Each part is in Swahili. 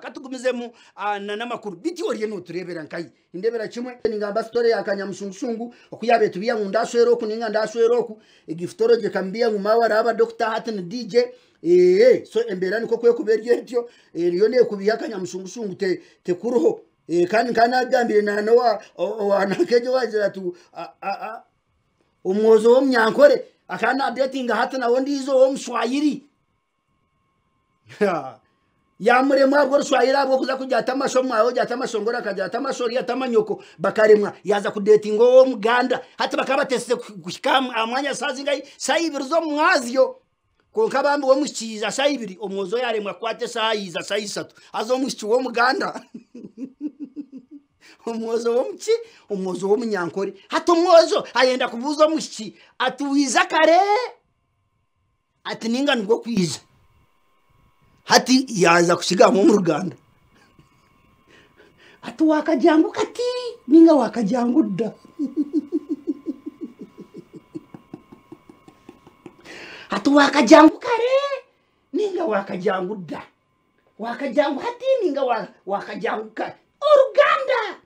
katugumizemu ah, na namakuru biti oriye nuturebera nkai indebera kimwe ningamba story ya yakanyamushungushungu okuyabe tubiya ngundashwero ku ninga ndashwero ku igiftoro e, je kambiya ngumawa raba dr hatin dj eh e, so embera niko kwe kuberye tyo riyo e, ne kubiya kanyamushungushungu te te kuruho eh kandi kanagambire nano wa wanakeje wajira tu a a umwozo wo myankore akana dating hatin awo ndizo wo mshwayiri yamurema abworoswaira abokuza kujata amashomo ayo jata amashongora kajata amashori yata amanyoko bakaremwa yaza kudetinga owo muganda hati bakabatesee kuhika amwanya sazingai saibirizo mwazyo konka bambi womuhikiiza saibiri omwozi oyaremwa kwate saayiza saisatu aza omuhiki womuganda omwozi womuki omwozi womunyankori hati omwozi ayenda kubuuza omuhiki atiwiza kare ati ninga nigwo kwiza hati yaza kushigamwa mu Rwanda atu wakajangu kati ninga wakajangu da atu wakajangu kare ninga wakajangu da wakajangu hati ninga wakajangu kare oruganda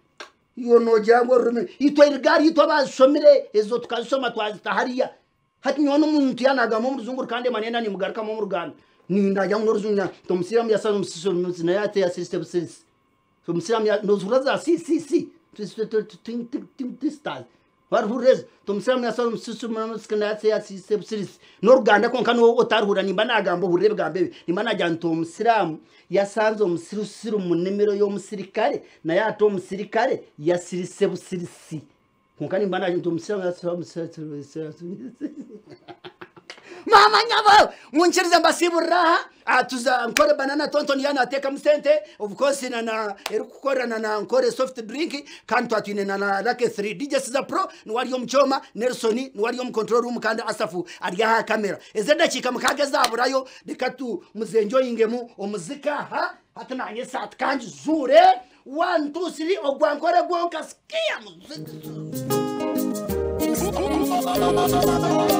iyo nojyangwa rume itwa irigari itwa bazisomere ezo tukazisoma twazita hariya hati nyono umuntu yanagamo mu ruzungu kandi manena nimugaruka mu ruganda nhinda yangu norizunya tomusiram yasanomusiso nozina yate yasisteusesi tomusiram nozuraza ssc tistal varihurezi tomusiram yasanomusiso nosikana yate yasisteusesi noruganda konkano otarihura nimba nagambo hurire vigambevi nimba najani tomusiram yasanzo musirusiru munemero yomusirikare naye ato musirikare yasiriseusirisi konkanimba najani tomusiram yasa mama nyabo munchiriza mbasibu raha ah, nkore banana tonton yana ateka msente of course na na erikukorana na nkore soft drink kanto atine na na lake 3 DJ Siza Pro ni wali omchoma Nelsoni Nelson niwari omcontrol room kanda Asafu ari ha kamera eze dakika mukage dikatu dekatu muzenjoyingemu omuzika ha hatunanye sat kanji zure 1 2 3 ogwankore gwonka skia muzika